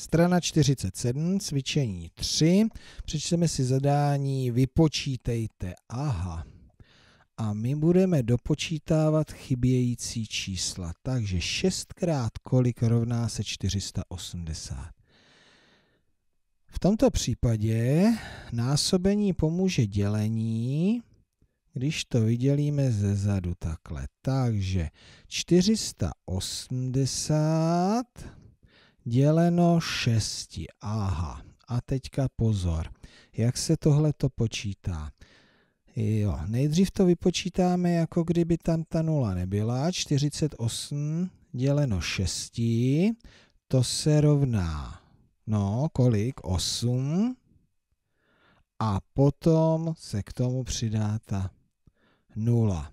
Strana 47, cvičení 3. Přečteme si zadání Vypočítejte. Aha. A my budeme dopočítávat chybějící čísla. Takže 6 krát kolik rovná se 480. V tomto případě násobení pomůže dělení, když to vydělíme ze zadu takhle. Takže 480 děleno 6. Aha. A teďka pozor. Jak se tohle to počítá? Jo, nejdřív to vypočítáme, jako kdyby tam ta nula nebyla. 48 děleno 6, to se rovná, no, kolik? 8. A potom se k tomu přidá ta nula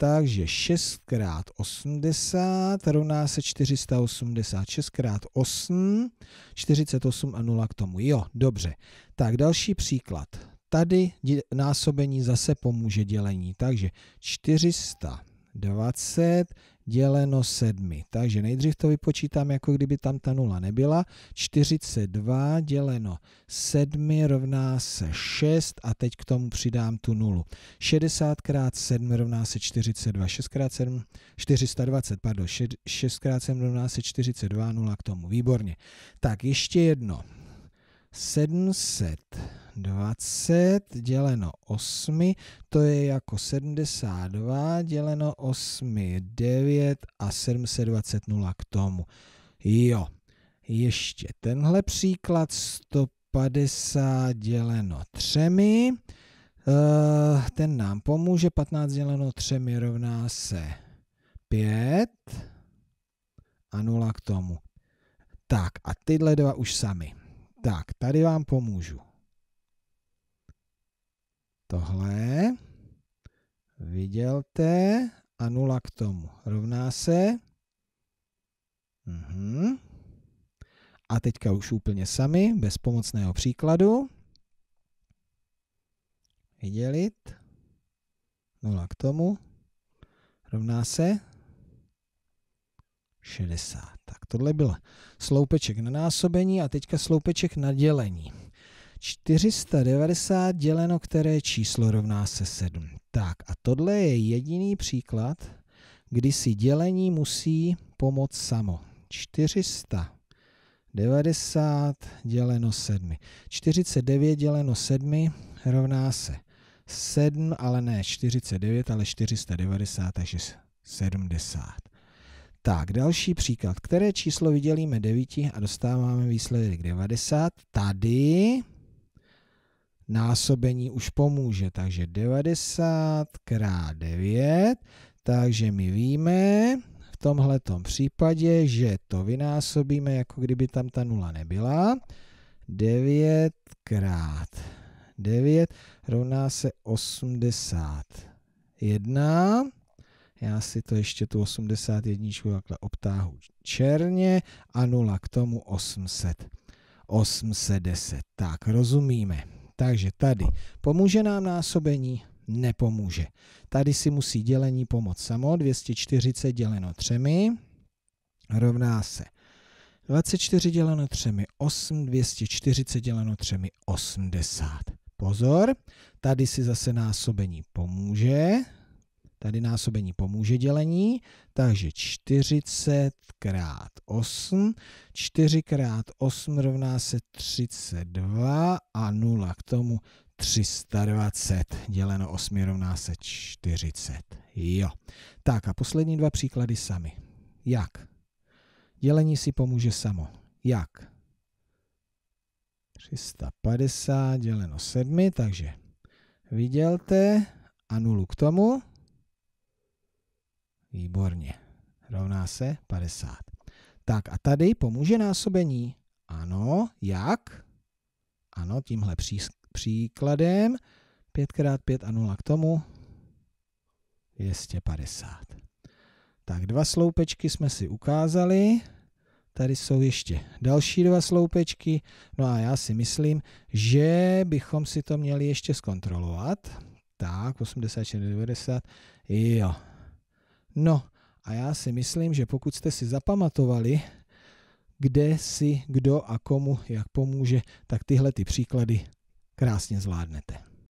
takže 6 x 80 rovná se 480. 6 x 8, 48 a 0 k tomu. Jo, dobře. Tak další příklad. Tady násobení zase pomůže dělení, takže 420 děleno 7. Takže nejdřív to vypočítám, jako kdyby tam ta nula nebyla. 42 děleno 7 rovná se 6 a teď k tomu přidám tu nulu. 60 krát 7 rovná se 42, 6 krát 7, 420, pardon, 6 krát 7 rovná se 42, 0 k tomu, výborně. Tak ještě jedno, 720 děleno 8, to je jako 72 děleno 8, 9 a 720 0 k tomu. Jo, ještě tenhle příklad 150 děleno 3, eh, ten nám pomůže, 15 děleno 3 rovná se 5 a 0 k tomu. Tak a tyhle dva už sami. Tak, tady vám pomůžu. Tohle vidělte a nula k tomu rovná se. -huh. Mhm. A teďka už úplně sami, bez pomocného příkladu. Vydělit. Nula k tomu rovná se 60. Tak tohle byl sloupeček na násobení a teďka sloupeček na dělení. 490 děleno, které číslo rovná se 7. Tak a tohle je jediný příklad, kdy si dělení musí pomoct samo. 490 děleno 7. 49 děleno 7 rovná se 7, ale ne 49, ale 490, takže 70. Tak, další příklad. Které číslo vydělíme 9 a dostáváme výsledek 90? Tady násobení už pomůže, takže 90 krát 9, takže my víme v tomhletom případě, že to vynásobíme, jako kdyby tam ta nula nebyla. 9 krát 9 rovná se 81. Já si to ještě tu 81 takhle obtáhu černě a 0 k tomu 800. 810. Tak, rozumíme. Takže tady pomůže nám násobení? Nepomůže. Tady si musí dělení pomoct samo. 240 děleno 3 rovná se 24 děleno 3, 8, 240 děleno 3, 80. Pozor, tady si zase násobení pomůže. Tady násobení pomůže dělení, takže 40 krát 8. 4 krát 8 rovná se 32 a 0 k tomu 320 děleno 8 rovná se 40. Jo. Tak a poslední dva příklady sami. Jak? Dělení si pomůže samo. Jak? 350 děleno 7, takže vydělte a 0 k tomu. Výborně. Rovná se 50. Tak a tady pomůže násobení. Ano, jak? Ano, tímhle pří, příkladem. 5x5 a 0 k tomu. 250. Tak dva sloupečky jsme si ukázali. Tady jsou ještě další dva sloupečky. No a já si myslím, že bychom si to měli ještě zkontrolovat. Tak, 80 90. Jo, No a já si myslím, že pokud jste si zapamatovali, kde si kdo a komu jak pomůže, tak tyhle ty příklady krásně zvládnete.